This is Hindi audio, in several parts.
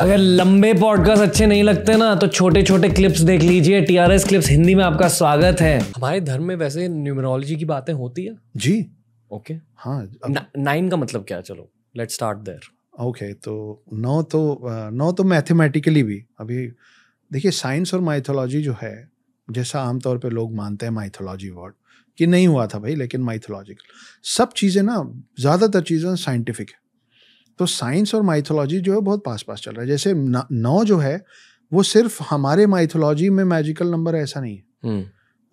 अगर लंबे पॉडकास्ट अच्छे नहीं लगते ना तो छोटे छोटे क्लिप्स देख लीजिए टीआरएस क्लिप्स हिंदी में आपका स्वागत है हमारे धर्म में वैसे न्यूमरोलॉजी की बातें होती है जी ओके okay. हाँ अब... नाइन का मतलब क्या चलो लेट स्टार्ट देर ओके तो नौ तो नौ तो मैथमेटिकली भी अभी देखिए साइंस और माइथोलॉजी जो है जैसा आमतौर पे लोग मानते हैं माइथोलॉजी वर्ड कि नहीं हुआ था भाई लेकिन माइथोलॉजिकल सब चीज़ें ना ज़्यादातर चीज़ें साइंटिफिक है तो साइंस और माइथोलॉजी जो है बहुत पास पास चल रहा है जैसे नौ जो है वो सिर्फ हमारे माइथोलॉजी में मैजिकल नंबर ऐसा नहीं है हम्म।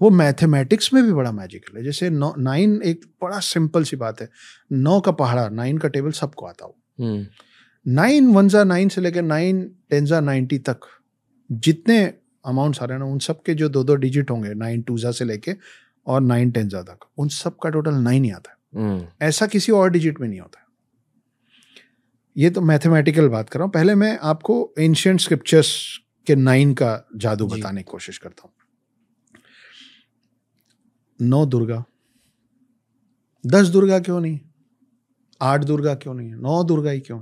वो मैथमेटिक्स में भी बड़ा मैजिकल है जैसे नौ नाइन एक बड़ा सिंपल सी बात है नौ का पहाड़ा नाइन का टेबल सबको आता हो हम्म। नाइन वन ज़ा नाइन से लेकर नाइन टेन ज़ा नाइन्टी तक जितने अमाउंट्स आ रहे हैं ना उन सब के जो दो दो डिजिट होंगे नाइन टू ज़ा से लेके और नाइन टेन ज़ा तक उन सब का टोटल नाइन ही आता है हम्म। ऐसा किसी और डिजिट में नहीं होता ये तो मैथमेटिकल बात कर रहा हूँ पहले मैं आपको एंशियंट स्क्रिप्चर्स के नाइन का जादू बताने की कोशिश करता हूँ नौ दुर्गा दस दुर्गा क्यों नहीं आठ दुर्गा क्यों नहीं है नौ दुर्गा ही क्यों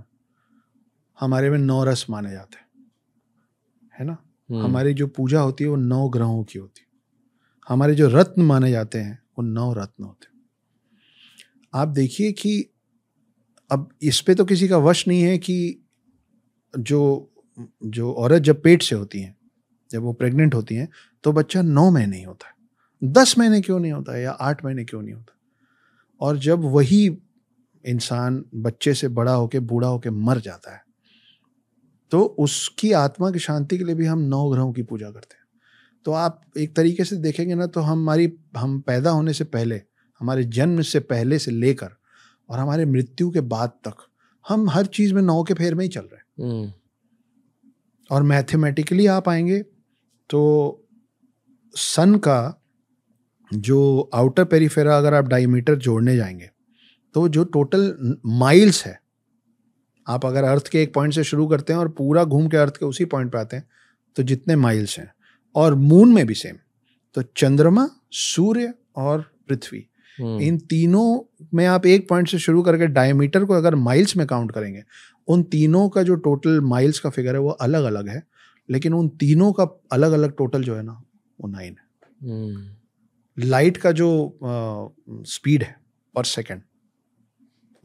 हमारे में नौ रस माने जाते हैं है ना हम्म। हमारी जो पूजा होती है वो नौ ग्रहों की होती है हमारे जो रत्न माने जाते हैं वो नौ रत्न होते हैं आप देखिए कि अब इस पर तो किसी का वश नहीं है कि जो जो औरत जब पेट से होती हैं जब वो प्रेग्नेंट होती हैं तो बच्चा नौ महीने ही होता है दस महीने क्यों नहीं होता है या आठ महीने क्यों नहीं होता और जब वही इंसान बच्चे से बड़ा होके बूढ़ा होके मर जाता है तो उसकी आत्मा की शांति के लिए भी हम नौ ग्रहों की पूजा करते हैं तो आप एक तरीके से देखेंगे ना तो हमारी हम पैदा होने से पहले हमारे जन्म से पहले से लेकर और हमारे मृत्यु के बाद तक हम हर चीज में नौ के फेर में ही चल रहे हैं हम्म। और मैथमेटिकली आप आएंगे तो सन का जो आउटर पेरीफेरा अगर आप डायमीटर जोड़ने जाएंगे तो जो टोटल माइल्स है आप अगर अर्थ के एक पॉइंट से शुरू करते हैं और पूरा घूम के अर्थ के उसी पॉइंट पे आते हैं तो जितने माइल्स हैं और मून में भी सेम तो चंद्रमा सूर्य और पृथ्वी हम्म। इन तीनों में आप एक पॉइंट से शुरू करके डायमीटर को अगर माइल्स में काउंट करेंगे उन तीनों का जो टोटल माइल्स का फिगर है वो अलग अलग है लेकिन उन तीनों का अलग अलग टोटल जो है ना वो नाइन है लाइट हम्म। का जो स्पीड है पर सेकेंड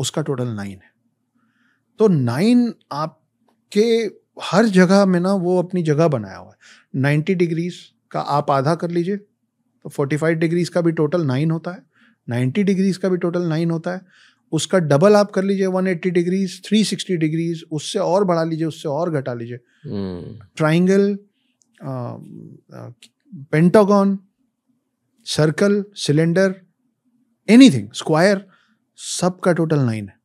उसका टोटल नाइन है तो नाइन आपके हर जगह में ना वो अपनी जगह बनाया हुआ है नाइन्टी डिग्रीज का आप आधा कर लीजिए तो फोर्टी फाइव डिग्रीज का भी टोटल नाइन होता है 90 डिग्रीज का भी टोटल नाइन होता है उसका डबल आप कर लीजिए 180 डिग्रीज सिक्सटी डिग्रीज उससे और बढ़ा लीजिए उससे और घटा लीजिए हम्म। Triangle pentagon circle cylinder anything square सब का टोटल नाइन है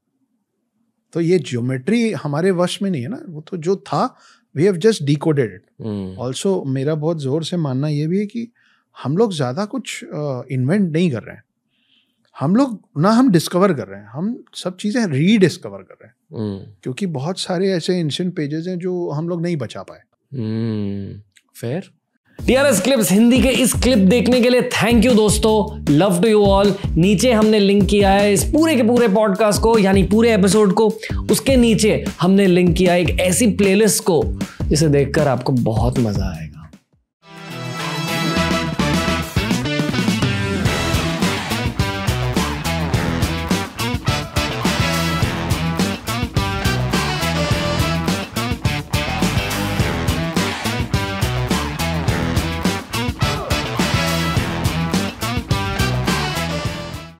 तो ये ज्योमेट्री हमारे वश में नहीं है ना वो तो जो था we have just decoded it also मेरा बहुत जोर से मानना ये भी है कि हम लोग ज़्यादा कुछ इन्वेंट uh, नहीं कर रहे हैं हम लोग ना हम डिस्कवर कर रहे हैं हम सब चीज़ें रीडिस्कवर कर रहे हैं mm. क्योंकि बहुत सारे ऐसे इंशियंट पेजेस हैं जो हम लोग नहीं बचा पाए फेयर mm. टीआरएस क्लिप्स हिंदी के इस क्लिप देखने के लिए थैंक यू दोस्तों लव टू यू ऑल नीचे हमने लिंक किया है इस पूरे के पूरे पॉडकास्ट को यानी पूरे एपिसोड को उसके नीचे हमने लिंक किया एक ऐसी प्लेलिस्ट को जिसे देखकर आपको बहुत मजा आएगा